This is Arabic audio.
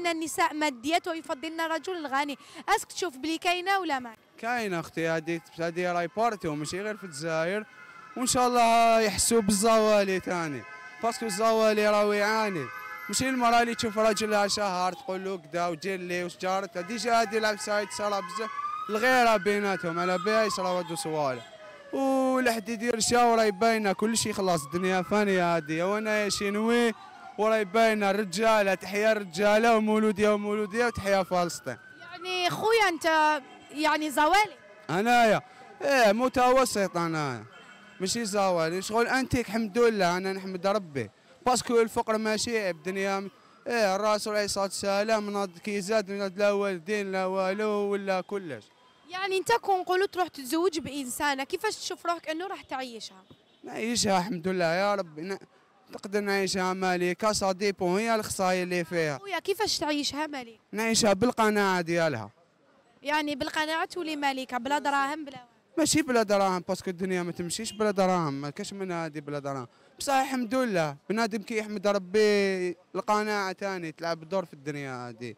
أن النساء ماديات ويفضلن الرجل الغني أسك تشوف بلي كاينة ولا ما كاينة أختي هذه هذه راي بارتي ماشي غير في الجزائر وإن شاء الله يحسوا بالزوالي ثاني باسكو الزوالي راهو يعاني ماشي المرأة اللي تشوف راجلها شهر تقول له كذا ودير لي وشجارت ديجا هادي لابسة صرا بزاف الغيرة بيناتهم على بها يصراو هادو صوالح ولحد يدير شاورة يباينة كلشي خلاص الدنيا فانية هذه وأنا شي نوي وراي باينه رجاله تحيا رجاله ومولوديه ومولوديه وتحيا فلسطين يعني خويا انت يعني زوالي انايا ايه متوسط انايا ماشي زوالي شغل انتيك الحمد لله انا نحمد ربي باسكو الفقر ماشي عيب دنيا ايه الرسول عليه الصلاه والسلام ناض كي زاد لا والدين لا والو ولا كلش يعني انت كون قلت تروح تتزوج بانسانه كيفاش تشوف روحك انه راح تعيشها نعيشها الحمد لله يا ربي نقدر نعيشها مليكه سا ديبون هي الخصايه اللي فيها خويا كيفاش تعيشها مليكه نعيشها بالقناعه ديالها يعني بالقناعه تولي مليكه بلا دراهم بلا ماشي بلا دراهم باسكو الدنيا ما تمشيش بلا دراهم ما كاش منها هذه بلا دراهم بصح الحمد لله بنادم كيحمد ربي القناعه تاني تلعب دور في الدنيا هذه